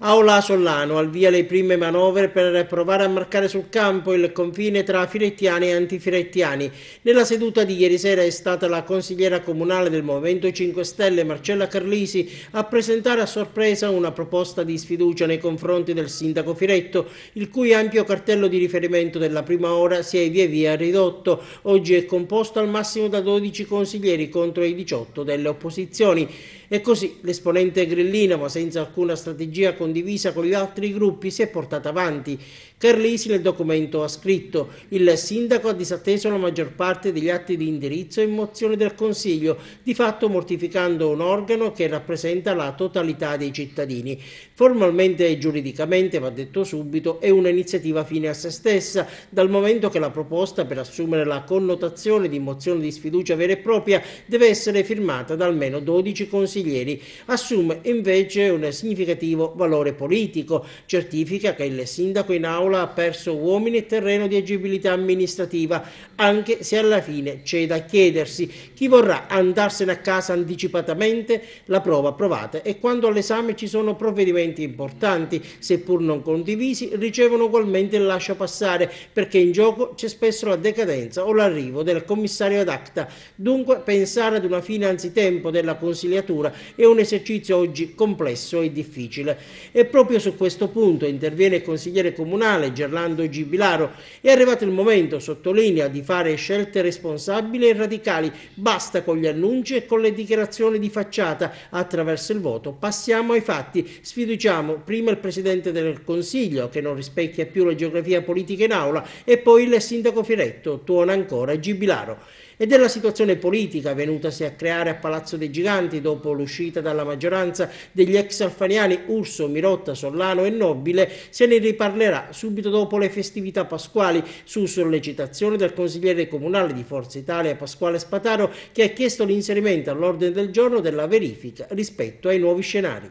Aula Sollano al via le prime manovre per provare a marcare sul campo il confine tra firettiani e antifirettiani. Nella seduta di ieri sera è stata la consigliera comunale del Movimento 5 Stelle Marcella Carlisi a presentare a sorpresa una proposta di sfiducia nei confronti del sindaco Firetto, il cui ampio cartello di riferimento della prima ora si è via via ridotto. Oggi è composto al massimo da 12 consiglieri contro i 18 delle opposizioni. E così l'esponente grillinova, senza alcuna strategia condivisa con gli altri gruppi, si è portata avanti. Carlisi nel documento ha scritto «Il sindaco ha disatteso la maggior parte degli atti di indirizzo e mozione del Consiglio, di fatto mortificando un organo che rappresenta la totalità dei cittadini. Formalmente e giuridicamente, va detto subito, è un'iniziativa fine a se stessa, dal momento che la proposta per assumere la connotazione di mozione di sfiducia vera e propria deve essere firmata da almeno 12 consiglieri consiglieri assume invece un significativo valore politico, certifica che il sindaco in aula ha perso uomini e terreno di agibilità amministrativa, anche se alla fine c'è da chiedersi chi vorrà andarsene a casa anticipatamente, la prova provata e quando all'esame ci sono provvedimenti importanti, seppur non condivisi, ricevono ugualmente il lascia passare, perché in gioco c'è spesso la decadenza o l'arrivo del commissario ad acta. Dunque pensare ad una fine anzitempo della consigliatura cultura è un esercizio oggi complesso e difficile. E proprio su questo punto interviene il consigliere comunale Gerlando Gibilaro. È arrivato il momento, sottolinea, di fare scelte responsabili e radicali. Basta con gli annunci e con le dichiarazioni di facciata attraverso il voto. Passiamo ai fatti. Sfiduciamo prima il Presidente del Consiglio, che non rispecchia più la geografia politica in aula, e poi il Sindaco Firetto. Tuona ancora Gibilaro e della situazione politica venutasi a creare a Palazzo dei Giganti dopo l'uscita dalla maggioranza degli ex alfaniani Urso, Mirotta, Sollano e Nobile, se ne riparlerà subito dopo le festività pasquali su sollecitazione del consigliere comunale di Forza Italia Pasquale Spataro che ha chiesto l'inserimento all'ordine del giorno della verifica rispetto ai nuovi scenari.